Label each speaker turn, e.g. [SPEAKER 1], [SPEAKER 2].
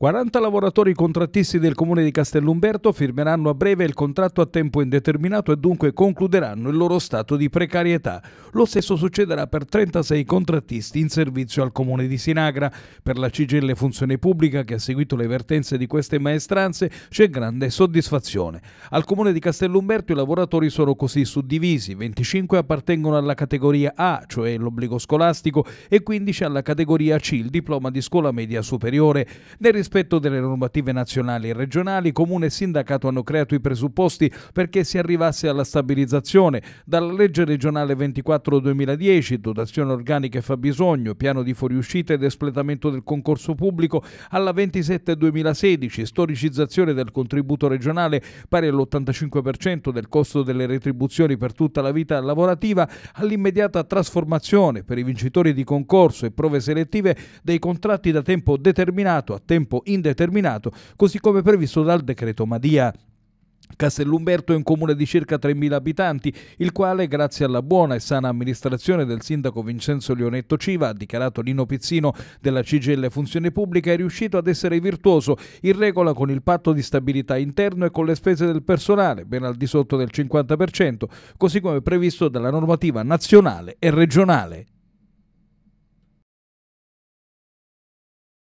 [SPEAKER 1] 40 lavoratori contrattisti del comune di Castellumberto firmeranno a breve il contratto a tempo indeterminato e dunque concluderanno il loro stato di precarietà. Lo stesso succederà per 36 contrattisti in servizio al comune di Sinagra. Per la CGL Funzione Pubblica, che ha seguito le vertenze di queste maestranze, c'è grande soddisfazione. Al comune di Castellumberto i lavoratori sono così suddivisi: 25 appartengono alla categoria A, cioè l'obbligo scolastico, e 15 alla categoria C, il diploma di scuola media superiore. Nel rispetto delle normative nazionali e regionali, Comune e Sindacato hanno creato i presupposti perché si arrivasse alla stabilizzazione. Dalla legge regionale 24-2010, dotazione organica e fabbisogno, piano di fuoriuscita ed espletamento del concorso pubblico, alla 27-2016, storicizzazione del contributo regionale pari all'85% del costo delle retribuzioni per tutta la vita lavorativa, all'immediata trasformazione per i vincitori di concorso e prove selettive dei contratti da tempo determinato a tempo indeterminato, così come previsto dal decreto Madia. Castellumberto è un comune di circa 3.000 abitanti, il quale, grazie alla buona e sana amministrazione del sindaco Vincenzo Leonetto Civa, ha dichiarato Nino Pizzino della CGL Funzione Pubblica, è riuscito ad essere virtuoso, in regola con il patto di stabilità interno e con le spese del personale, ben al di sotto del 50%, così come previsto dalla normativa nazionale e regionale.